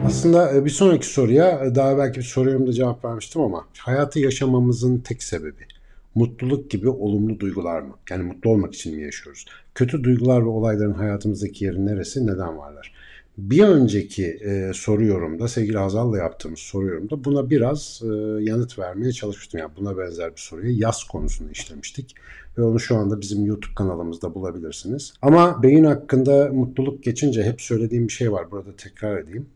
Aslında e, bir sonraki soruya e, daha belki bir da cevap vermiştim ama hayatı yaşamamızın tek sebebi mutluluk gibi olumlu duygular mı? Yani mutlu olmak için mi yaşıyoruz? Kötü duygular ve olayların hayatımızdaki yeri neresi, neden varlar? bir önceki e, soru yorumda sevgili Hazal'la yaptığımız soru yorumda buna biraz e, yanıt vermeye çalışmıştım. Yani buna benzer bir soruyu yaz konusunu işlemiştik. Ve onu şu anda bizim YouTube kanalımızda bulabilirsiniz. Ama beyin hakkında mutluluk geçince hep söylediğim bir şey var. Burada tekrar edeyim.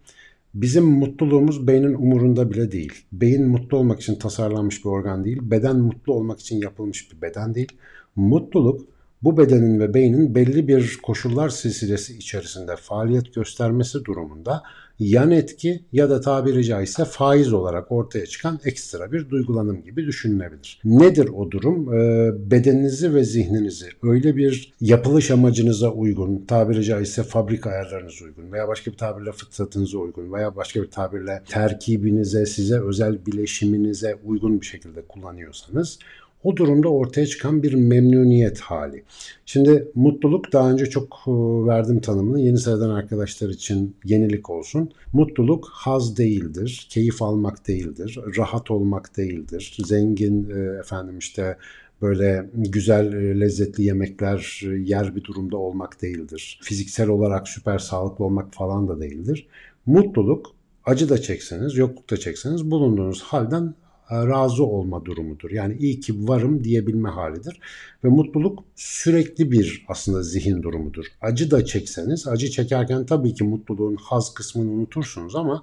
Bizim mutluluğumuz beynin umurunda bile değil. Beyin mutlu olmak için tasarlanmış bir organ değil. Beden mutlu olmak için yapılmış bir beden değil. Mutluluk bu bedenin ve beynin belli bir koşullar silsilesi içerisinde faaliyet göstermesi durumunda yan etki ya da tabiri caizse faiz olarak ortaya çıkan ekstra bir duygulanım gibi düşünülebilir. Nedir o durum? Ee, bedeninizi ve zihninizi öyle bir yapılış amacınıza uygun, tabiri caizse fabrika ayarlarınız uygun veya başka bir tabirle fıtratınıza uygun veya başka bir tabirle terkibinize, size özel bileşiminize uygun bir şekilde kullanıyorsanız o durumda ortaya çıkan bir memnuniyet hali. Şimdi mutluluk daha önce çok e, verdim tanımını. Yeni sıradan arkadaşlar için yenilik olsun. Mutluluk haz değildir, keyif almak değildir, rahat olmak değildir. Zengin e, efendim işte böyle güzel e, lezzetli yemekler yer bir durumda olmak değildir. Fiziksel olarak süper sağlıklı olmak falan da değildir. Mutluluk acı da çekseniz, yokluk da çekseniz bulunduğunuz halden e, razı olma durumudur. Yani iyi ki varım diyebilme halidir. Ve mutluluk sürekli bir aslında zihin durumudur. Acı da çekseniz, acı çekerken tabii ki mutluluğun haz kısmını unutursunuz ama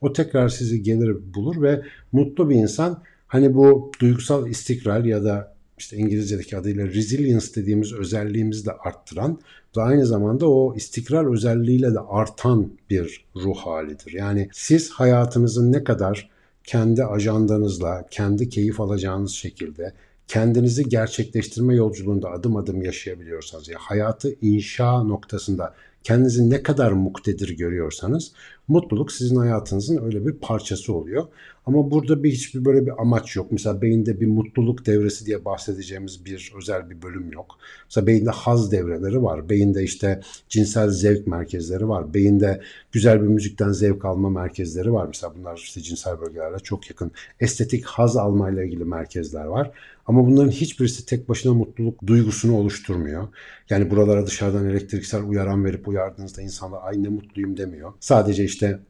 o tekrar sizi gelir bulur ve mutlu bir insan hani bu duygusal istikrar ya da işte İngilizce'deki adıyla resilience dediğimiz özelliğimizi de arttıran ve aynı zamanda o istikrar özelliğiyle de artan bir ruh halidir. Yani siz hayatınızın ne kadar kendi ajandanızla, kendi keyif alacağınız şekilde kendinizi gerçekleştirme yolculuğunda adım adım yaşayabiliyorsanız ya yani hayatı inşa noktasında kendinizi ne kadar muktedir görüyorsanız mutluluk sizin hayatınızın öyle bir parçası oluyor. Ama burada bir hiçbir böyle bir amaç yok. Mesela beyinde bir mutluluk devresi diye bahsedeceğimiz bir özel bir bölüm yok. Mesela beyinde haz devreleri var. Beyinde işte cinsel zevk merkezleri var. Beyinde güzel bir müzikten zevk alma merkezleri var. Mesela bunlar işte cinsel bölgelerle çok yakın. Estetik haz almayla ilgili merkezler var. Ama bunların hiçbirisi tek başına mutluluk duygusunu oluşturmuyor. Yani buralara dışarıdan elektriksel uyaran verip uyardığınızda insanlar aynı mutluyum demiyor. Sadece işte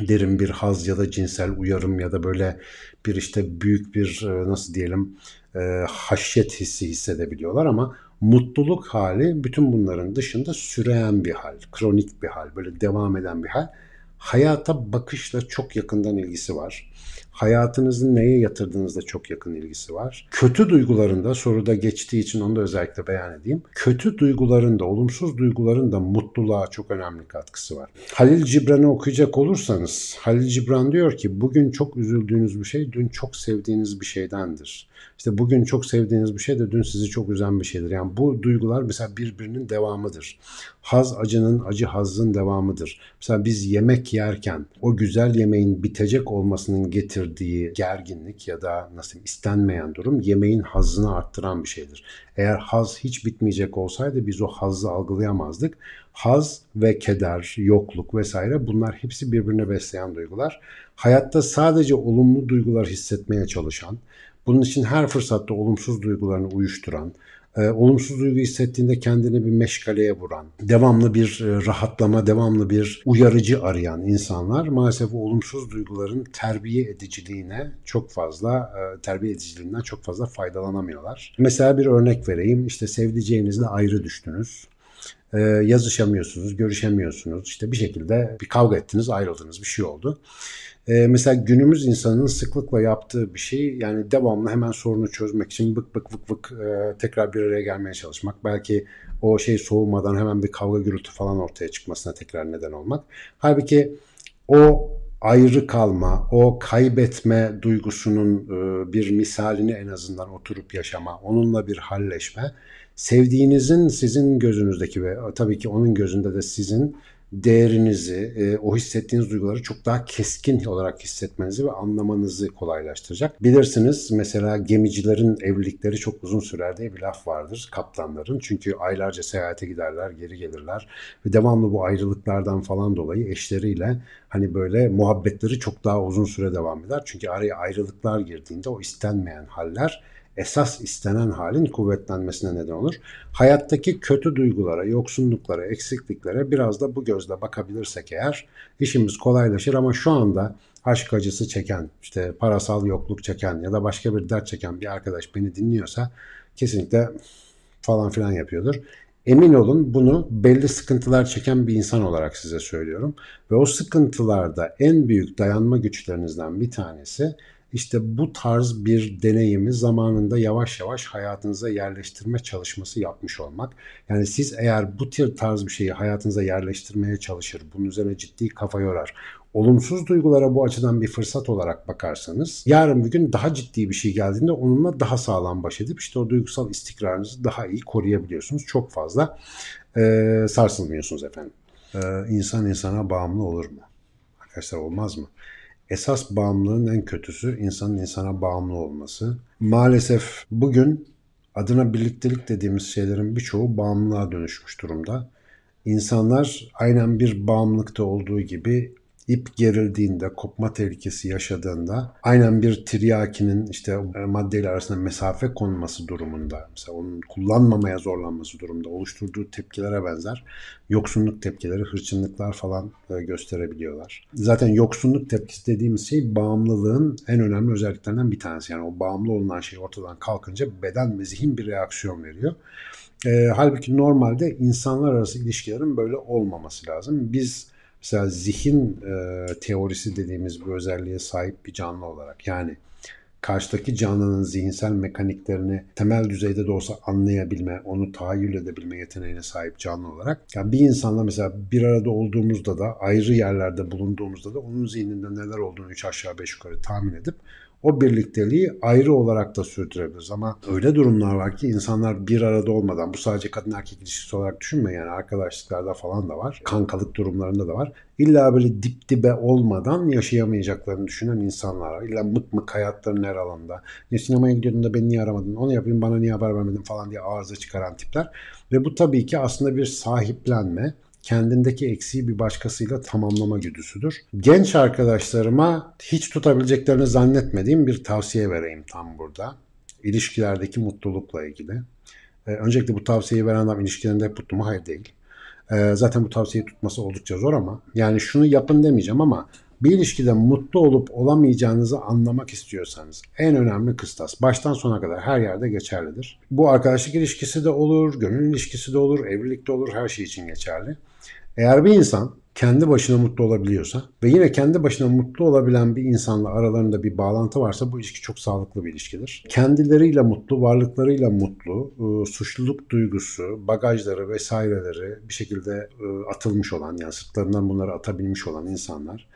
derin bir haz ya da cinsel uyarım ya da böyle bir işte büyük bir e, nasıl diyelim e, haşyet hissi hissedebiliyorlar ama mutluluk hali bütün bunların dışında süreyen bir hal, kronik bir hal, böyle devam eden bir hal. Hayata bakışla çok yakından ilgisi var hayatınızın neye yatırdığınızda çok yakın ilgisi var. Kötü duygularında soruda geçtiği için onu da özellikle beyan edeyim. Kötü duygularında, olumsuz duygularında mutluluğa çok önemli katkısı var. Halil Cibran'ı okuyacak olursanız Halil Cibran diyor ki bugün çok üzüldüğünüz bir şey dün çok sevdiğiniz bir şeydendir. İşte bugün çok sevdiğiniz bir şey de dün sizi çok üzen bir şeydir. Yani bu duygular mesela birbirinin devamıdır. Haz acının, acı hazın devamıdır. Mesela biz yemek yerken o güzel yemeğin bitecek olmasının getirdiği gerginlik ya da nasıl istenmeyen durum yemeğin hazını arttıran bir şeydir. Eğer haz hiç bitmeyecek olsaydı biz o hazı algılayamazdık. Haz ve keder, yokluk vesaire bunlar hepsi birbirine besleyen duygular. Hayatta sadece olumlu duygular hissetmeye çalışan, bunun için her fırsatta olumsuz duygularını uyuşturan, e, olumsuz duygu hissettiğinde kendini bir meşgaleye vuran, devamlı bir e, rahatlama, devamlı bir uyarıcı arayan insanlar maalesef olumsuz duyguların terbiye ediciliğine çok fazla e, terbiye ediciliğinden çok fazla faydalanamıyorlar. Mesela bir örnek vereyim. İşte sevdiceğinizle ayrı düştünüz. Ee, yazışamıyorsunuz, görüşemiyorsunuz. İşte bir şekilde bir kavga ettiniz, ayrıldınız, bir şey oldu. Ee, mesela günümüz insanının sıklıkla yaptığı bir şey yani devamlı hemen sorunu çözmek için bık bık bık bık e, tekrar bir araya gelmeye çalışmak. Belki o şey soğumadan hemen bir kavga gürültü falan ortaya çıkmasına tekrar neden olmak. Halbuki o ayrı kalma, o kaybetme duygusunun e, bir misalini en azından oturup yaşama, onunla bir halleşme sevdiğinizin sizin gözünüzdeki ve tabii ki onun gözünde de sizin değerinizi, e, o hissettiğiniz duyguları çok daha keskin olarak hissetmenizi ve anlamanızı kolaylaştıracak. Bilirsiniz mesela gemicilerin evlilikleri çok uzun sürer diye bir laf vardır kaptanların. Çünkü aylarca seyahate giderler, geri gelirler ve devamlı bu ayrılıklardan falan dolayı eşleriyle hani böyle muhabbetleri çok daha uzun süre devam eder. Çünkü araya ayrılıklar girdiğinde o istenmeyen haller esas istenen halin kuvvetlenmesine neden olur. Hayattaki kötü duygulara, yoksunluklara, eksikliklere biraz da bu gözle bakabilirsek eğer işimiz kolaylaşır ama şu anda aşk acısı çeken, işte parasal yokluk çeken ya da başka bir dert çeken bir arkadaş beni dinliyorsa kesinlikle falan filan yapıyordur. Emin olun bunu belli sıkıntılar çeken bir insan olarak size söylüyorum. Ve o sıkıntılarda en büyük dayanma güçlerinizden bir tanesi işte bu tarz bir deneyimi zamanında yavaş yavaş hayatınıza yerleştirme çalışması yapmış olmak. Yani siz eğer bu tarz bir şeyi hayatınıza yerleştirmeye çalışır, bunun üzerine ciddi kafa yorar, olumsuz duygulara bu açıdan bir fırsat olarak bakarsanız yarın bir gün daha ciddi bir şey geldiğinde onunla daha sağlam baş edip işte o duygusal istikrarınızı daha iyi koruyabiliyorsunuz. Çok fazla e, sarsılmıyorsunuz efendim. E, insan insana bağımlı olur mu? Arkadaşlar olmaz mı? Esas bağımlılığın en kötüsü insanın insana bağımlı olması. Maalesef bugün adına birliktelik dediğimiz şeylerin birçoğu bağımlılığa dönüşmüş durumda. İnsanlar aynen bir bağımlılıkta olduğu gibi ip gerildiğinde, kopma tehlikesi yaşadığında aynen bir tiryakinin işte e, maddeler arasında mesafe konması durumunda mesela onun kullanmamaya zorlanması durumunda oluşturduğu tepkilere benzer yoksunluk tepkileri, hırçınlıklar falan e, gösterebiliyorlar. Zaten yoksunluk tepkisi dediğimiz şey bağımlılığın en önemli özelliklerinden bir tanesi. Yani o bağımlı olunan şey ortadan kalkınca beden ve zihin bir reaksiyon veriyor. E, halbuki normalde insanlar arası ilişkilerin böyle olmaması lazım. Biz mesela zihin e, teorisi dediğimiz bir özelliğe sahip bir canlı olarak yani karşıdaki canlının zihinsel mekaniklerini temel düzeyde de olsa anlayabilme, onu tahayyül edebilme yeteneğine sahip canlı olarak. Yani bir insanla mesela bir arada olduğumuzda da ayrı yerlerde bulunduğumuzda da onun zihninde neler olduğunu üç aşağı beş yukarı tahmin edip o birlikteliği ayrı olarak da sürdürebiliriz. Ama öyle durumlar var ki insanlar bir arada olmadan bu sadece kadın erkek ilişkisi olarak düşünme yani arkadaşlıklarda falan da var. Kankalık durumlarında da var. İlla böyle dip dibe olmadan yaşayamayacaklarını düşünen insanlar var. İlla mık mık hayatlarını her her alanda. Ya sinemaya gidiyordun da beni niye aramadın, onu yapayım bana niye haber vermedin falan diye arıza çıkaran tipler. Ve bu tabii ki aslında bir sahiplenme, kendindeki eksiği bir başkasıyla tamamlama güdüsüdür. Genç arkadaşlarıma hiç tutabileceklerini zannetmediğim bir tavsiye vereyim tam burada. İlişkilerdeki mutlulukla ilgili. Ee, öncelikle bu tavsiyeyi veren adam ilişkilerinde hep mutlu mu? Hayır değil. Ee, zaten bu tavsiyeyi tutması oldukça zor ama yani şunu yapın demeyeceğim ama bir ilişkide mutlu olup olamayacağınızı anlamak istiyorsanız en önemli kıstas baştan sona kadar her yerde geçerlidir. Bu arkadaşlık ilişkisi de olur, gönül ilişkisi de olur, evlilikte olur her şey için geçerli. Eğer bir insan kendi başına mutlu olabiliyorsa ve yine kendi başına mutlu olabilen bir insanla aralarında bir bağlantı varsa bu ilişki çok sağlıklı bir ilişkidir. Kendileriyle mutlu, varlıklarıyla mutlu, e, suçluluk duygusu, bagajları vesaireleri bir şekilde e, atılmış olan yani sırtlarından bunları atabilmiş olan insanlar,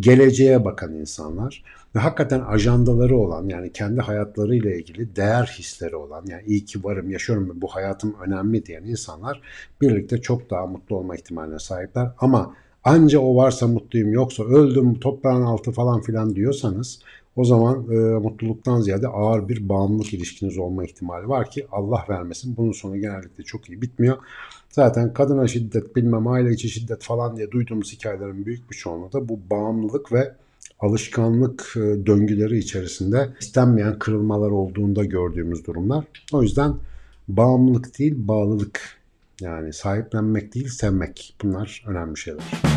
geleceğe bakan insanlar ve hakikaten ajandaları olan yani kendi hayatlarıyla ilgili değer hisleri olan yani iyi ki varım, yaşıyorum ve bu hayatım önemli diyen insanlar birlikte çok daha mutlu olma ihtimaline sahipler ama anca o varsa mutluyum yoksa öldüm toprağın altı falan filan diyorsanız o zaman e, mutluluktan ziyade ağır bir bağımlılık ilişkiniz olma ihtimali var ki Allah vermesin. Bunun sonu genellikle çok iyi bitmiyor. Zaten kadına şiddet bilmem aile içi şiddet falan diye duyduğumuz hikayelerin büyük bir çoğunluğu da bu bağımlılık ve alışkanlık e, döngüleri içerisinde istenmeyen kırılmalar olduğunda gördüğümüz durumlar. O yüzden bağımlılık değil bağlılık yani sahiplenmek değil sevmek bunlar önemli şeyler.